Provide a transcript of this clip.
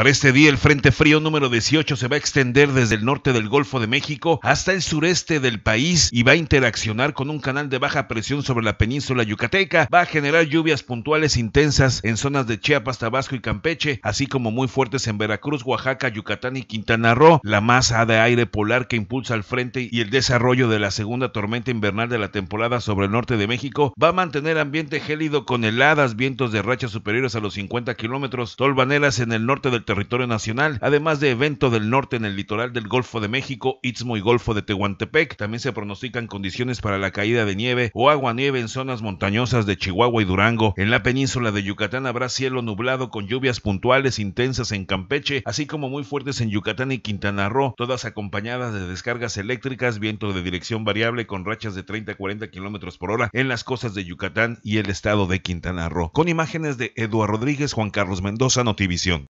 Para este día, el Frente Frío número 18 se va a extender desde el norte del Golfo de México hasta el sureste del país y va a interaccionar con un canal de baja presión sobre la península yucateca. Va a generar lluvias puntuales intensas en zonas de Chiapas, Tabasco y Campeche, así como muy fuertes en Veracruz, Oaxaca, Yucatán y Quintana Roo. La masa de aire polar que impulsa al frente y el desarrollo de la segunda tormenta invernal de la temporada sobre el norte de México va a mantener ambiente gélido con heladas, vientos de rachas superiores a los 50 kilómetros, tolvaneras en el norte del territorio nacional, además de evento del norte en el litoral del Golfo de México, Istmo y Golfo de Tehuantepec. También se pronostican condiciones para la caída de nieve o agua-nieve en zonas montañosas de Chihuahua y Durango. En la península de Yucatán habrá cielo nublado con lluvias puntuales intensas en Campeche, así como muy fuertes en Yucatán y Quintana Roo, todas acompañadas de descargas eléctricas, viento de dirección variable con rachas de 30 a 40 kilómetros por hora en las costas de Yucatán y el estado de Quintana Roo. Con imágenes de Eduardo Rodríguez, Juan Carlos Mendoza, Notivisión.